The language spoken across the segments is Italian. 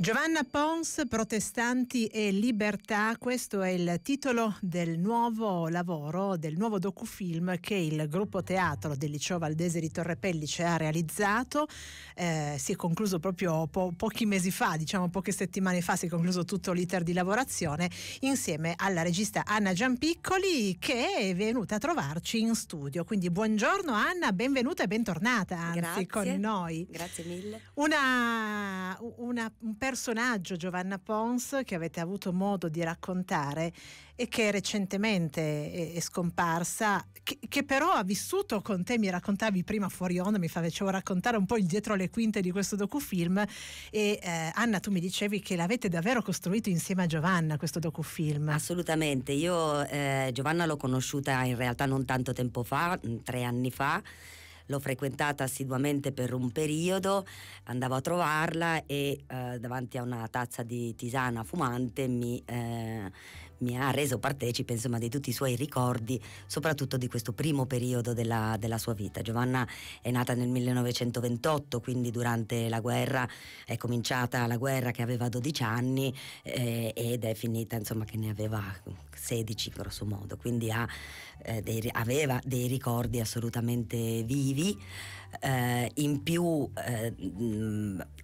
Giovanna Pons, Protestanti e Libertà, questo è il titolo del nuovo lavoro, del nuovo docufilm che il gruppo teatro del Liceo Valdese di Torre Pellice ha realizzato. Eh, si è concluso proprio po- pochi mesi fa, diciamo poche settimane fa, si è concluso tutto l'iter di lavorazione insieme alla regista Anna Giampiccoli che è venuta a trovarci in studio. Quindi buongiorno Anna, benvenuta e bentornata anzi Grazie. con noi. Grazie mille. Una, una, un per personaggio Giovanna Pons che avete avuto modo di raccontare e che recentemente è, eh, è scomparsa, che, che, però ha vissuto con te, mi raccontavi prima fuori onda, mi facevo raccontare un po' il dietro le quinte di questo docufilm e eh, Anna tu mi dicevi che l'avete davvero costruito insieme a Giovanna questo docufilm. Assolutamente, io eh, Giovanna l'ho conosciuta in realtà non tanto tempo fa, mm, tre anni fa l'ho frequentata assiduamente per un periodo, andavo a trovarla e eh, davanti a una tazza di tisana fumante mi, eh, mi ha reso partecipe insomma, di tutti i suoi ricordi, soprattutto di questo primo periodo della, della, sua vita. Giovanna è nata nel 1928, quindi durante la guerra è cominciata la guerra che aveva 12 anni eh, ed è finita insomma, che ne aveva 16 grosso modo, quindi ha, eh, dei, aveva dei ricordi assolutamente vivi vivi. Eh, in più eh,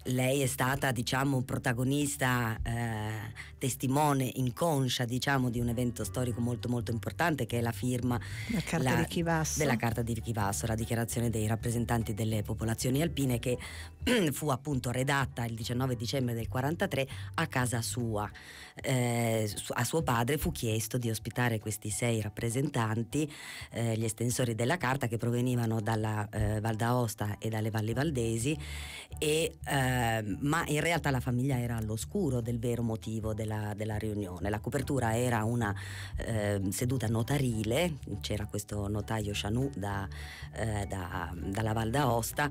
lei è stata diciamo protagonista eh, testimone inconscia diciamo di un evento storico molto molto importante che è la firma carta la, di della carta di Richivasso la dichiarazione dei rappresentanti delle popolazioni alpine che fu appunto redatta il 19 dicembre del 43 a casa sua eh, a suo padre fu chiesto di ospitare questi sei rappresentanti eh, gli estensori della carta che provenivano dalla eh, Val d'Aosta e dalle valli valdesi, e, eh, ma in realtà la famiglia era all'oscuro del vero motivo della, della riunione. La copertura era una eh, seduta notarile, c'era questo notaio Chanou da, eh, da, dalla Val d'Aosta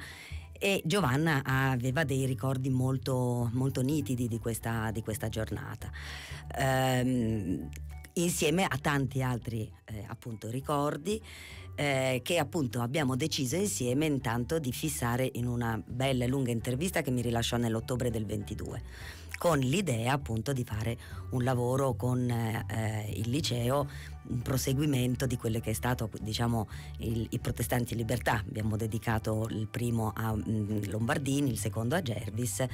e Giovanna aveva dei ricordi molto, molto nitidi di questa, di questa giornata. Ehm, insieme a tanti altri eh, appunto, ricordi eh, che appunto abbiamo deciso insieme intanto di fissare in una bella e lunga intervista che mi rilasciò nell'ottobre del 22 con l'idea appunto di fare un lavoro con eh, il liceo, un proseguimento di quello che è stato diciamo il, i protestanti in libertà. Abbiamo dedicato il primo a mh, mm, Lombardini, il secondo a Gervis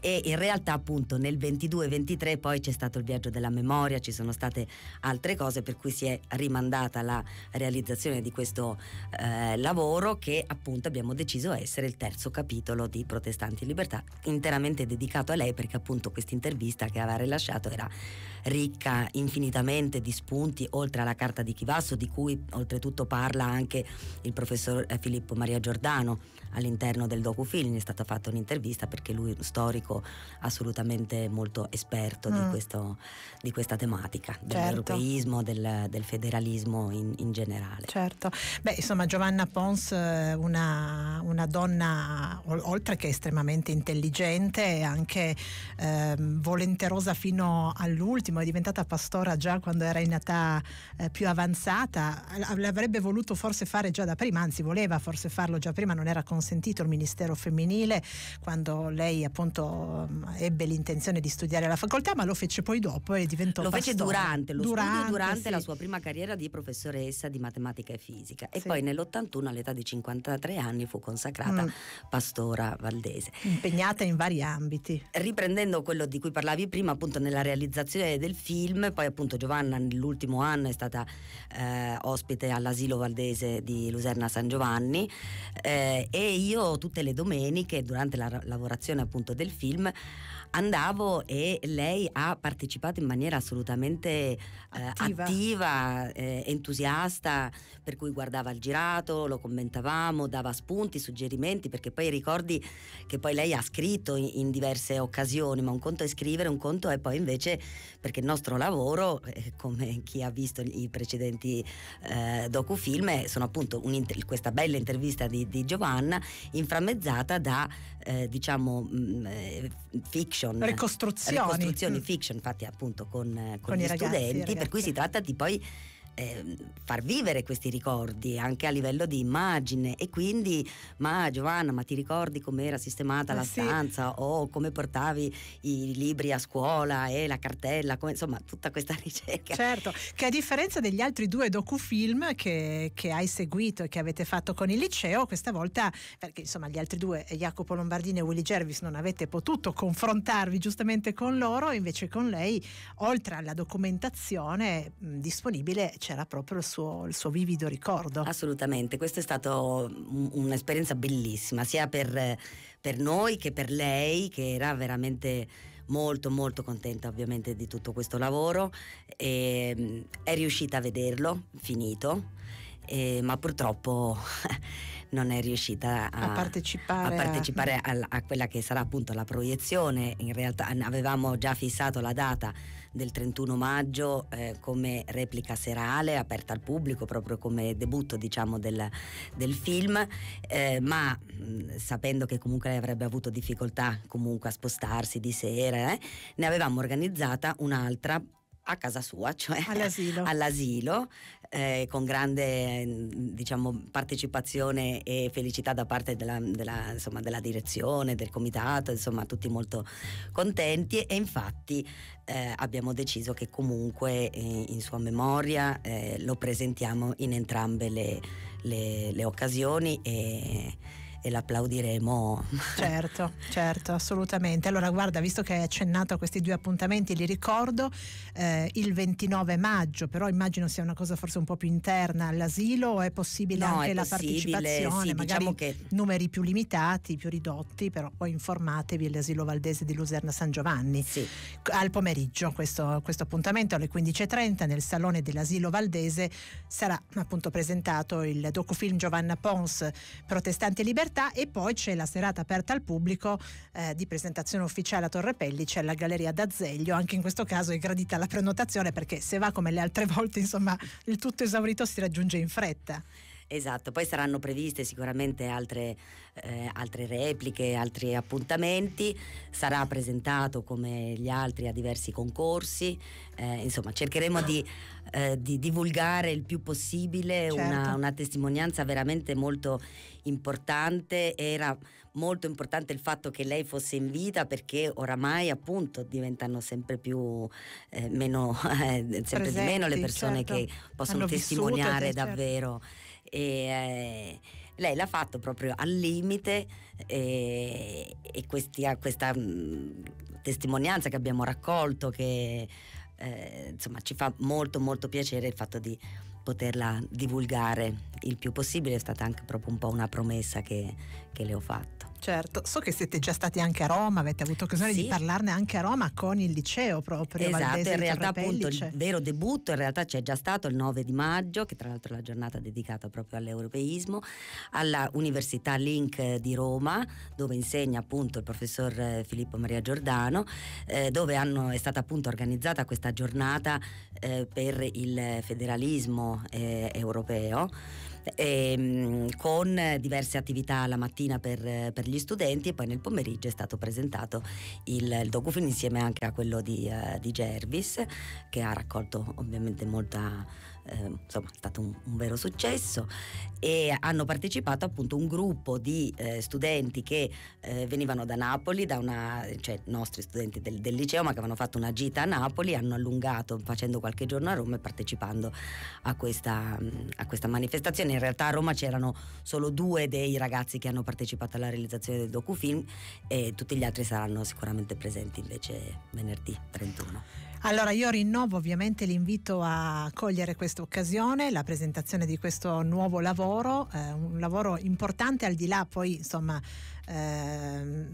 e in realtà appunto nel 22-23 poi c'è stato il viaggio della memoria, ci sono state altre cose per cui si è rimandata la realizzazione di questo eh, lavoro che appunto abbiamo deciso essere il terzo capitolo di Protestanti e Libertà interamente dedicato a lei perché appunto questa intervista che aveva rilasciato era ricca infinitamente di spunti oltre alla carta di Chivasso di cui oltretutto parla anche il professor eh, Filippo Maria Giordano all'interno del docufilm è stata fatta un'intervista perché lui storico tecnico assolutamente molto esperto mm. di, questo, di, questa tematica, certo. dell'europeismo, del, del federalismo in, in, generale. Certo, beh insomma Giovanna Pons, eh, una, una donna oltre che estremamente intelligente, anche eh, volenterosa fino all'ultimo, è diventata pastora già quando era in età eh, più avanzata, l'avrebbe voluto forse fare già da prima, anzi voleva forse farlo già prima, non era consentito il Ministero femminile quando lei appunto ebbe l'intenzione di studiare alla facoltà, ma lo fece poi dopo e diventò Lo fece durante, lo durante, durante sì. la sua prima carriera di professoressa di matematica e fisica e sì. poi nell'81 all'età di 53 anni fu consacrata mm. pastora valdese. Impegnata in vari ambiti. Riprendendo quello di cui parlavi prima, appunto nella realizzazione del film, poi appunto Giovanna nell'ultimo anno è stata eh, ospite all'asilo valdese di Luserna San Giovanni eh, e io tutte le domeniche durante la lavorazione appunto del film film andavo e lei ha partecipato in maniera assolutamente eh, attiva, attiva eh, entusiasta, per cui guardava il girato, lo commentavamo, dava spunti, suggerimenti, perché poi ricordi che poi lei ha scritto in, in diverse occasioni, ma un conto è scrivere, un conto è poi invece perché il nostro lavoro, eh, come chi ha visto i precedenti eh, docufilm, eh, sono appunto questa bella intervista di, di Giovanna inframmezzata da eh, diciamo mh, mm, fiction fiction. Ricostruzioni. Ricostruzioni mm. fiction fatte appunto con, eh, con, con gli ragazzi, studenti, per cui si tratta di poi eh, far vivere questi ricordi anche a livello di immagine e quindi ma Giovanna ma ti ricordi com'era sistemata ma eh, la sì. stanza o come portavi i libri a scuola e eh, la cartella come, insomma tutta questa ricerca certo che a differenza degli altri due docufilm che, che, hai seguito e che avete fatto con il liceo questa volta perché insomma gli altri due Jacopo Lombardini e Willy Jervis non avete potuto confrontarvi giustamente con loro invece con lei oltre alla documentazione mh, disponibile c'è c'era proprio il suo, il suo vivido ricordo. Assolutamente, questa è stata mm, un'esperienza bellissima, sia per, per noi che per lei, che era veramente molto molto contenta ovviamente di tutto questo lavoro e ehm, è riuscita a vederlo finito eh, ma purtroppo non è riuscita a, a partecipare, a, partecipare a... a, quella che sarà appunto la proiezione. In realtà avevamo già fissato la data del 31 maggio eh, come replica serale aperta al pubblico, proprio come debutto diciamo, del, del, film, eh, ma mh, mm, sapendo che comunque lei avrebbe avuto difficoltà comunque a spostarsi di sera, eh, ne avevamo organizzata un'altra a casa sua, cioè all'asilo, all'asilo eh, con grande diciamo, partecipazione e felicità da parte della, della, insomma, della, direzione, del comitato, insomma tutti molto contenti e infatti eh, abbiamo deciso che comunque eh, in sua memoria eh, lo presentiamo in entrambe le, le, le occasioni. E, e l'applaudiremo. Certo, certo, assolutamente. Allora guarda, visto che hai accennato a questi due appuntamenti, li ricordo, eh, il 29 maggio, però immagino sia una cosa forse un po' più interna all'asilo, è possibile no, anche è la possibile, partecipazione, sì, diciamo magari diciamo che... numeri più limitati, più ridotti, però poi informatevi all'asilo Valdese di Luserna San Giovanni. Sì. Al pomeriggio questo, questo appuntamento alle 15.30 nel salone dell'asilo Valdese sarà appunto presentato il docufilm Giovanna Pons, Protestanti e Libertà città e poi c'è la serata aperta al pubblico eh, di presentazione ufficiale a Torre Pellice alla Galleria d'Azeglio, anche in questo caso è gradita la prenotazione perché se va come le altre volte insomma il tutto esaurito si raggiunge in fretta. Esatto, poi saranno previste sicuramente altre, eh, altre, repliche, altri appuntamenti, sarà presentato come gli altri a diversi concorsi, eh, insomma cercheremo di, eh, di, divulgare il più possibile certo. una, una testimonianza veramente molto importante, era molto importante il fatto che lei fosse in vita perché oramai appunto diventano sempre più eh, meno eh, sempre Presenti, di meno le persone certo. che possono testimoniare vissuto, eh, certo. davvero certo e eh, lei l'ha fatto proprio al limite e, e questi, questa mh, mm, testimonianza che abbiamo raccolto che eh, insomma ci fa molto molto piacere il fatto di poterla divulgare il più possibile è stata anche proprio un po' una promessa che, che le ho fatto. Certo, so che siete già stati anche a Roma, avete avuto occasione sì. di parlarne anche a Roma con il liceo proprio. Esatto, Valdese in realtà appunto il vero debutto in realtà c'è già stato il 9 di maggio, che tra l'altro è la giornata dedicata proprio all'europeismo, alla Università Link eh, di Roma, dove insegna appunto il professor eh, Filippo Maria Giordano, eh, dove hanno, è stata appunto organizzata questa giornata eh, per il federalismo eh, europeo ehm, con diverse attività la mattina per, per, gli studenti e poi nel pomeriggio è stato presentato il, il docufilm insieme anche a quello di, uh, di Gervis che ha raccolto ovviamente molta Ehm, insomma è stato un, un, vero successo e hanno partecipato appunto un gruppo di eh, studenti che eh, venivano da Napoli, da una, cioè nostri studenti del, del, liceo ma che avevano fatto una gita a Napoli, hanno allungato facendo qualche giorno a Roma e partecipando a questa, a questa manifestazione. In realtà a Roma c'erano solo due dei ragazzi che hanno partecipato alla realizzazione del docufilm e tutti gli altri saranno sicuramente presenti invece venerdì 31. Allora io rinnovo ovviamente l'invito a cogliere questa occasione, la presentazione di questo nuovo lavoro, eh, un lavoro importante al di là poi insomma eh,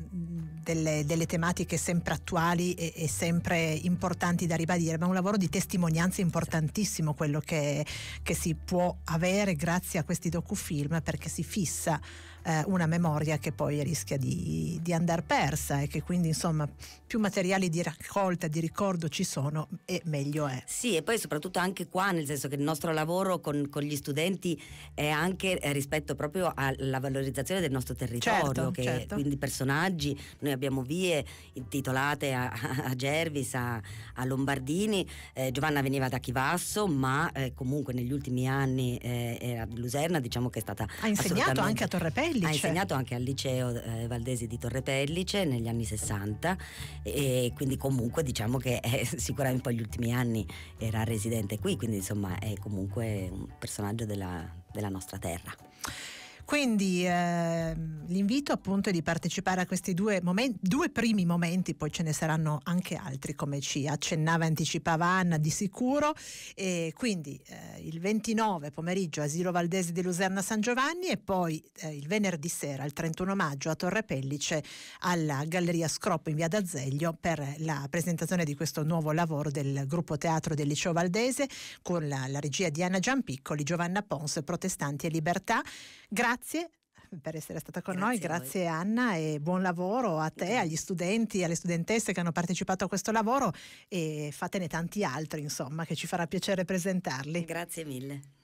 delle, delle, tematiche sempre attuali e, e, sempre importanti da ribadire, ma un lavoro di testimonianza importantissimo quello che, che si può avere grazie a questi docufilm perché si fissa eh, una memoria che poi rischia di, di andare persa e che quindi insomma più materiali di raccolta, di ricordo ci sono e meglio è. Sì, e poi soprattutto anche qua, nel senso che il nostro lavoro con, con gli studenti è anche eh, rispetto proprio alla valorizzazione del nostro territorio, certo, che, certo. quindi personaggi, noi abbiamo vie intitolate a, a Gervis, a, a Lombardini, eh, Giovanna veniva da Chivasso, ma eh, comunque negli ultimi anni eh, era di Luserna, diciamo che è stata... Ha insegnato anche a Torre Torrepellice. Ha insegnato anche al liceo eh, Valdesi di Torre Pellice negli anni 60 e quindi comunque diciamo che è, eh, sicuramente poi gli ultimi anni era residente qui, quindi insomma è comunque un personaggio della, della nostra terra. Quindi eh, l'invito appunto è di partecipare a questi due, momenti, due primi momenti, poi ce ne saranno anche altri come ci accennava e anticipava Anna di sicuro. E quindi eh, il 29 pomeriggio Asilo Valdese di Luserna San Giovanni e poi eh, il venerdì sera, il 31 maggio a Torre Pellice alla Galleria Scroppo in via d'Azeglio per la presentazione di questo nuovo lavoro del gruppo teatro del liceo Valdese con la, la regia di Anna Giampiccoli, Giovanna Pons, Protestanti e Libertà. Grazie Grazie per essere stata con grazie noi, grazie Anna e buon lavoro a te, agli studenti, e alle studentesse che hanno partecipato a questo lavoro e fatene tanti altri, insomma, che ci farà piacere presentarli. Grazie mille.